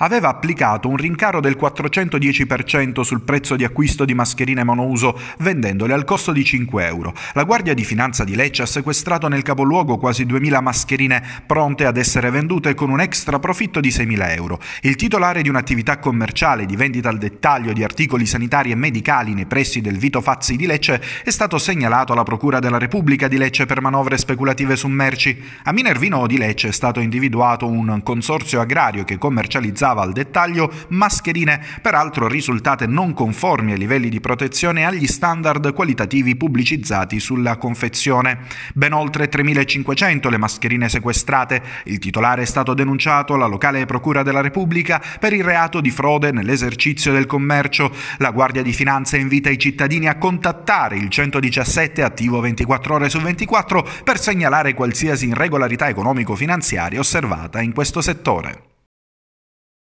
aveva applicato un rincaro del 410% sul prezzo di acquisto di mascherine monouso vendendole al costo di 5 euro. La Guardia di Finanza di Lecce ha sequestrato nel capoluogo quasi 2.000 mascherine pronte ad essere vendute con un extra profitto di 6.000 euro. Il titolare di un'attività commerciale di vendita al dettaglio di articoli sanitari e medicali nei pressi del Vito Fazzi di Lecce è stato segnalato alla Procura della Repubblica di Lecce per manovre speculative su merci. A Minervino di Lecce è stato individuato un consorzio agrario che commercializza utilizzava al dettaglio mascherine peraltro risultate non conformi ai livelli di protezione e agli standard qualitativi pubblicizzati sulla confezione. Ben oltre 3.500 le mascherine sequestrate. Il titolare è stato denunciato alla locale Procura della Repubblica per il reato di frode nell'esercizio del commercio. La Guardia di Finanza invita i cittadini a contattare il 117 attivo 24 ore su 24 per segnalare qualsiasi irregolarità economico-finanziaria osservata in questo settore.